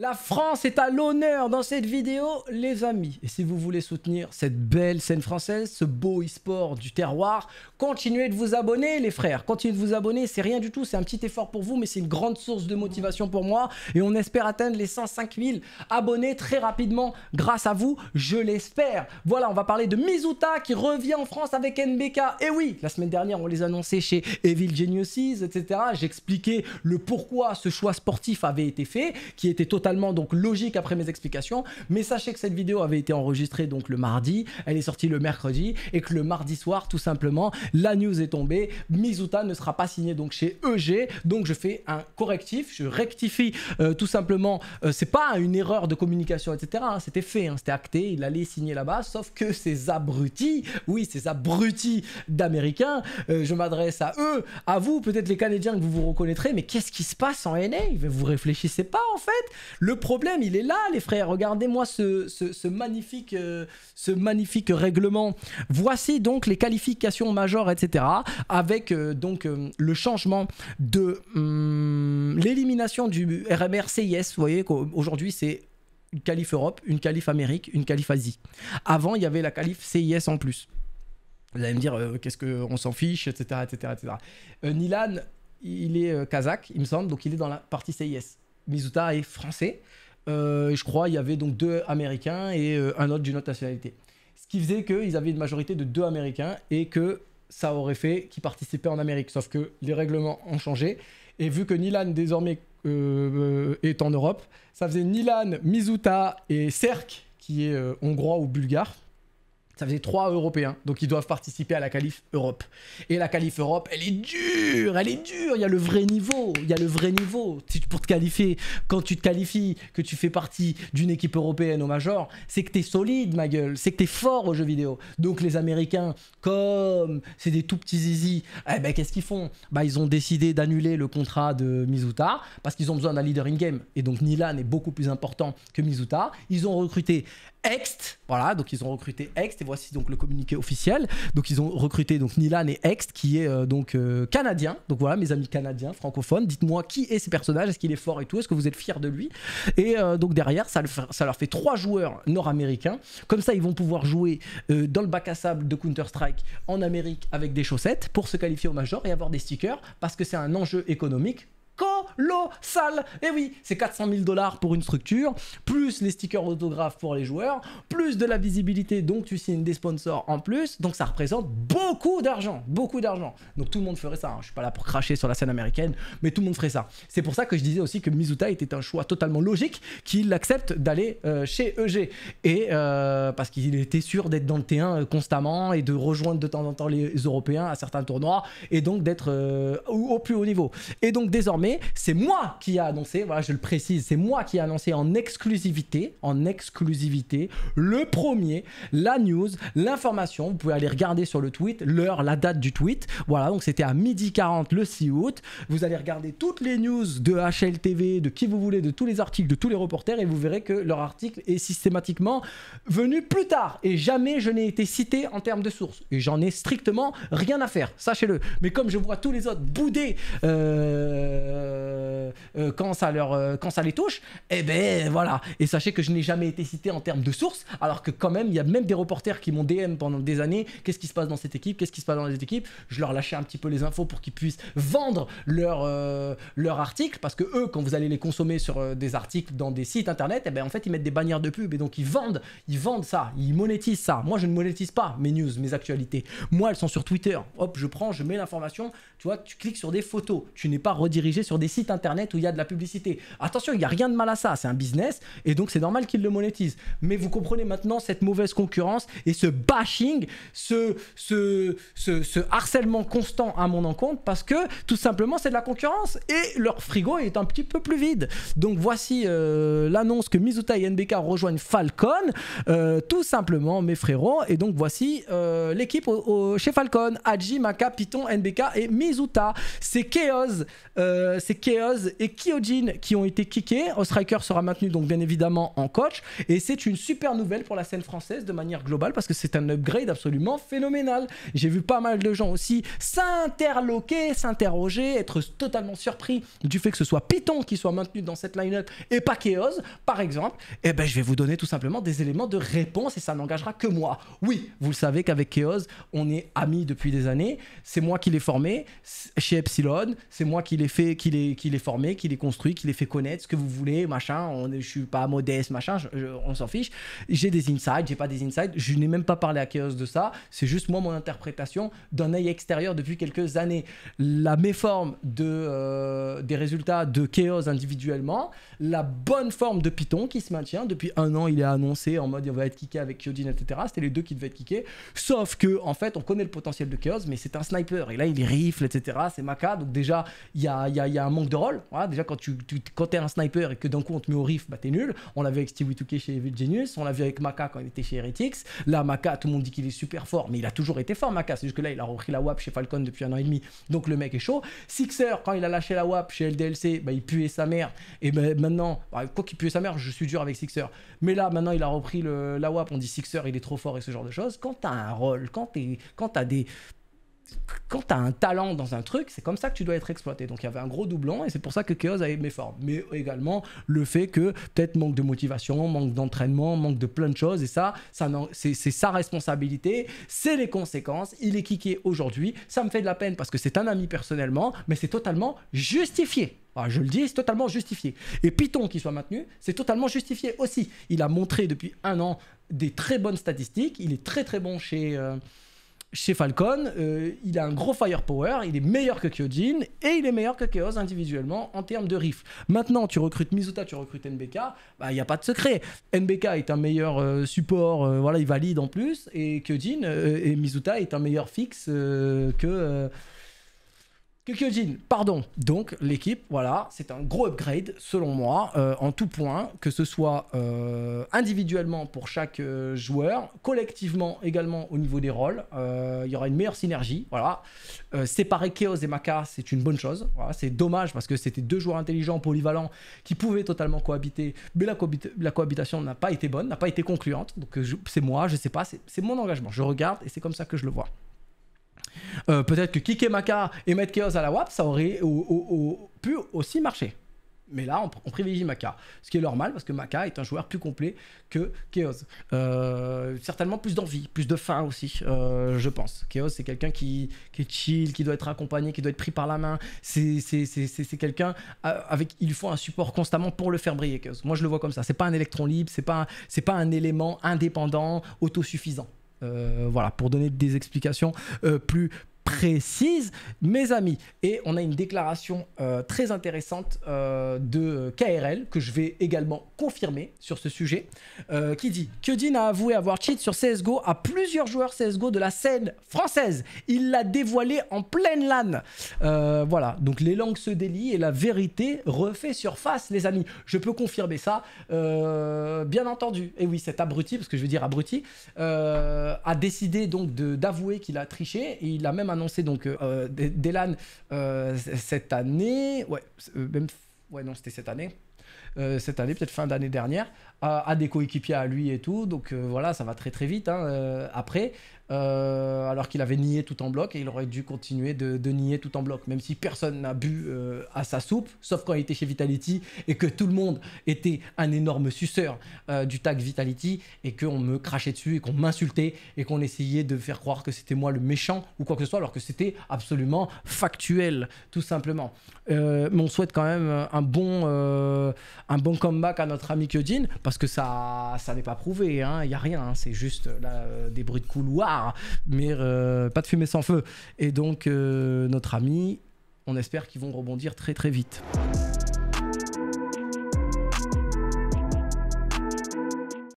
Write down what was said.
La France est à l'honneur dans cette vidéo, les amis. Et si vous voulez soutenir cette belle scène française, ce beau e-sport du terroir, continuez de vous abonner, les frères. Continuez de vous abonner, c'est rien du tout, c'est un petit effort pour vous, mais c'est une grande source de motivation pour moi. Et on espère atteindre les 105 000 abonnés très rapidement grâce à vous, je l'espère. Voilà, on va parler de Mizuta qui revient en France avec NBK. Et oui, la semaine dernière, on les annonçait chez Evil Geniuses, etc. J'expliquais le pourquoi ce choix sportif avait été fait, qui était totalement donc logique après mes explications. Mais sachez que cette vidéo avait été enregistrée donc le mardi, elle est sortie le mercredi et que le mardi soir tout simplement la news est tombée, Mizuta ne sera pas signé donc chez EG. Donc je fais un correctif, je rectifie euh, tout simplement. Euh, c'est pas une erreur de communication etc. Hein. c'était fait, hein. c'était acté, il allait signer là-bas. Sauf que ces abrutis, oui ces abrutis d'Américains, euh, je m'adresse à eux, à vous peut-être les Canadiens que vous vous reconnaîtrez, mais qu'est-ce qui se passe en NA Vous réfléchissez pas en fait le problème, il est là, les frères. Regardez-moi ce, magnifique, euh, ce magnifique règlement. Voici donc les qualifications majeures, etc. Avec euh, donc euh, le changement de hum, l'élimination du RMR CIS. Vous voyez qu'aujourd'hui, c'est une qualif Europe, une qualif Amérique, une qualif Asie. Avant, il y avait la qualif CIS en plus. Vous allez me dire, qu'est-ce qu'on s'en fiche, etc. etc., etc. Nilan, il est kazakh, il me semble, donc il est dans la partie CIS. Mizuta est français. Euh, je crois il y avait donc deux Américains et euh, un autre d'une autre nationalité. Ce qui faisait qu'ils avaient une majorité de deux Américains et que ça aurait fait qu'ils participaient en Amérique. Sauf que les règlements ont changé. Et vu que Nilan désormais euh, est en Europe, ça faisait Nilan, Mizuta et Serk, qui est hongrois ou bulgare, ça faisait trois Européens. Donc ils doivent participer à la qualif Europe. Et la qualif Europe, elle est dure, elle est dure. Il y a le vrai niveau, il y a le vrai niveau. pour te qualifier, quand tu te qualifies, que tu fais partie d'une équipe européenne au major, c'est que t'es solide, ma gueule. C'est que t'es fort aux jeux vidéo. Donc les Américains, comme c'est des tout petits zizi, eh ben qu'est-ce qu'ils font Bah ils ont décidé d'annuler le contrat de Mizuta parce qu'ils ont besoin d'un leader in game. Et donc Nilan est beaucoup plus important que Mizuta. Ils ont recruté Ext, voilà. Donc ils ont recruté Ext voici donc le communiqué officiel. Donc ils ont recruté donc Nilan et Ext qui est euh, donc euh, canadien. Donc voilà mes amis canadiens francophones, dites-moi qui est ce personnage, est-ce qu'il est fort et tout, est-ce que vous êtes fiers de lui Et euh, donc derrière ça, leur fait trois joueurs nord-américains. Comme ça ils vont pouvoir jouer dans le bac à sable de Counter Strike en Amérique avec des chaussettes pour se qualifier au major et avoir des stickers parce que c'est un enjeu économique l'eau sale Et eh oui, c'est 400 000 dollars pour une structure, plus les stickers autographes pour les joueurs, plus de la visibilité, donc tu signes des sponsors en plus. Donc ça représente beaucoup d'argent, beaucoup d'argent. Donc tout le monde ferait ça. Hein. Je suis pas là pour cracher sur la scène américaine, mais tout le monde ferait ça. C'est pour ça que je disais aussi que Mizuta était un choix totalement logique, qu'il accepte d'aller euh, chez EG. Et euh, parce qu'il était sûr d'être dans le T1 euh, constamment et de rejoindre de temps en temps les Européens à certains tournois et donc d'être au plus haut niveau. Et donc désormais, c'est moi qui a annoncé, voilà, je le précise, c'est moi qui a annoncé en exclusivité, en exclusivité, le premier, la news, l'information. Vous pouvez aller regarder sur le tweet, l'heure, la date du tweet. Voilà, donc c'était à midi 40 le 6 août. Vous allez regarder toutes les news de HLTV, de qui vous voulez, de tous les articles, de tous les reporters, et vous verrez que leur article est systématiquement venu plus tard. Et jamais je n'ai été cité en termes de source. Et j'en ai strictement rien à faire, sachez-le. Mais comme je vois tous les autres boudés, Euh euh, euh, quand, ça leur, euh, quand ça les touche, et eh ben voilà. Et sachez que je n'ai jamais été cité en termes de source, alors que quand même, il y a même des reporters qui m'ont DM pendant des années, qu'est-ce qui se passe dans cette équipe, qu'est-ce qui se passe dans cette équipe. Je leur lâchais un petit peu les infos pour qu'ils puissent vendre leur, leur article, parce que eux, quand vous allez les consommer sur des articles dans des sites internet, et eh ben en fait, ils mettent des bannières de pub, et donc ils vendent, ils vendent ça, ils monétisent ça. Moi, je ne monétise pas mes news, mes actualités. Moi, elles sont sur Twitter. Hop, je prends, je mets l'information. Tu vois, tu cliques sur des photos. Tu n'es pas redirigé sur des sites internet où il y a de la publicité. Attention, il n'y a rien de mal à ça, c'est un business et donc c'est normal qu'ils le monétisent. Mais vous comprenez maintenant cette mauvaise concurrence et ce bashing, ce, ce, ce, harcèlement constant à mon encontre parce que tout simplement c'est de la concurrence et leur frigo est un petit peu plus vide. Donc voici euh, l'annonce que Mizuta et NBK rejoignent Falcon, euh, tout simplement mes frérots. Et donc voici euh, l'équipe chez Falcon, Haji, Maka, Python, NBK et Mizuta. C'est Chaos, c'est Chaos et Kyojin qui ont été kickés. Ostriker sera maintenu donc bien évidemment en coach. Et c'est une super nouvelle pour la scène française de manière globale parce que c'est un upgrade absolument phénoménal. J'ai vu pas mal de gens aussi s'interloquer, s'interroger, être totalement surpris du fait que ce soit Python qui soit maintenu dans cette line-up et pas Chaos, par exemple. Et eh ben, je vais vous donner tout simplement des éléments de réponse et ça n'engagera que moi. Oui, vous le savez qu'avec Chaos, on est amis depuis des années. C'est moi qui l'ai formé chez Epsilon. C'est moi qui l'ai fait, qui l'ai qui les formé, qui les construit, qui les fait connaître ce que vous voulez, machin. On, je suis pas modeste, machin, on s'en fiche. J'ai des insights, j'ai pas des insights. Je n'ai même pas parlé à Chaos de ça. C'est juste moi mon interprétation d'un œil extérieur depuis quelques années. La méforme de, euh, des résultats de Chaos individuellement, la bonne forme de Python qui se maintient. Depuis un an, il est annoncé en mode il va être kické avec Kyodin, etc. C'était les deux qui devaient être kickés. Sauf que, en fait, on connaît le potentiel de Chaos, mais c'est un sniper. Et là, il rifle, etc. C'est Maca. Donc déjà, il y a, y a un de rôle. déjà, quand tu, quand es un sniper et que d'un coup on te met au riff, bah t'es nul. On l'a vu avec Steve 2 chez Genius, on l'a vu avec Maka quand il était chez Heretics. Là, maca tout le monde dit qu'il est super fort, mais il a toujours été fort, Maka. C'est juste que là, il a repris la WAP chez Falcon depuis un an et demi, donc le mec est chaud. Sixer, quand il a lâché la WAP chez LDLC, bah, il puait sa mère. Et bah, maintenant, bah, quoi qu'il puait sa mère, je suis dur avec Sixer. Mais là, maintenant, il a repris la WAP, on dit Sixer, il est trop fort et ce genre de choses. Quand t'as un rôle, quand t'as des quand tu as un talent dans un truc, c'est comme ça que tu dois être exploité. Donc il y avait un gros doublon et c'est pour ça que Chaos a aimé fort. Mais également le fait que peut-être manque de motivation, manque d'entraînement, manque de plein de choses. Et ça, c'est sa responsabilité, c'est les conséquences. Il est kické aujourd'hui. Ça me fait de la peine parce que c'est un ami personnellement, mais c'est totalement justifié. Ah, je le dis, c'est totalement justifié. Et Python qui soit maintenu, c'est totalement justifié aussi. Il a montré depuis un an des très bonnes statistiques. Il est très très bon chez... Euh, chez Falcon, euh, il a un gros firepower, il est meilleur que Kyojin et il est meilleur que Chaos individuellement en termes de riff. Maintenant, tu recrutes Mizuta, tu recrutes NBK, il bah, n'y a pas de secret. NBK est un meilleur euh, support, euh, voilà, il valide en plus, et Kyojin et Mizuta est un meilleur fixe que. Kyojin, pardon. Donc l'équipe, voilà, c'est un gros upgrade selon moi euh, en tout point, que ce soit euh, individuellement pour chaque euh, joueur, collectivement également au niveau des rôles. Il y aura une meilleure synergie, voilà. séparer Chaos et Maka, c'est une bonne chose. Voilà, c'est dommage parce que c'était deux joueurs intelligents, polyvalents, qui pouvaient totalement cohabiter, mais la, la cohabitation n'a pas été bonne, n'a pas été concluante. Donc c'est moi, je sais pas, c'est mon engagement. Je regarde et c'est comme ça que je le vois. Euh, peut-être que kicker Maka et mettre Chaos à la WAP, ça aurait pu aussi marcher. Mais là, on, privilégie Maka, ce qui est normal parce que Maka est un joueur plus complet que Chaos. Euh, certainement plus d'envie, plus de faim aussi, euh, je pense. Chaos, c'est quelqu'un qui, qui, est chill, qui doit être accompagné, qui doit être pris par la main. C'est quelqu'un avec. Il faut un support constamment pour le faire briller, Chaos. Moi, je le vois comme ça. C'est pas un électron libre, c'est pas, pas un élément indépendant, autosuffisant. voilà, pour donner des explications plus, précise, mes amis. Et on a une déclaration euh, très intéressante euh, de KRL que je vais également confirmer sur ce sujet, euh, qui dit que Dean a avoué avoir cheat sur CSGO à plusieurs joueurs CSGO de la scène française. Il l'a dévoilé en pleine LAN. voilà, donc les langues se délient et la vérité refait surface, les amis. Je peux confirmer ça, bien entendu. Et oui, cet abruti, parce que je veux dire abruti, a décidé donc d'avouer qu'il a triché et il a même un annoncé donc euh, Delan euh, cette année. Ouais, euh, même. Ouais, non, c'était cette année. Euh, cette année, peut-être fin d'année dernière, à, des coéquipiers à lui et tout. Donc euh, voilà, ça va très très vite. Hein, euh, après, alors qu'il avait nié tout en bloc et il aurait dû continuer de, de nier tout en bloc, même si personne n'a bu à sa soupe, sauf quand il était chez Vitality et que tout le monde était un énorme suceur du tag Vitality et qu'on me crachait dessus et qu'on m'insultait et qu'on essayait de faire croire que c'était moi le méchant ou quoi que ce soit, alors que c'était absolument factuel, tout simplement. mais on souhaite quand même un bon un bon comeback à notre ami Kyojin, parce que ça ça n'est pas prouvé, il hein, n'y a rien, hein, c'est juste euh, là, euh, des bruits de couloir, mais euh, pas de fumée sans feu. Et donc, notre ami, on espère qu'ils vont rebondir très très vite.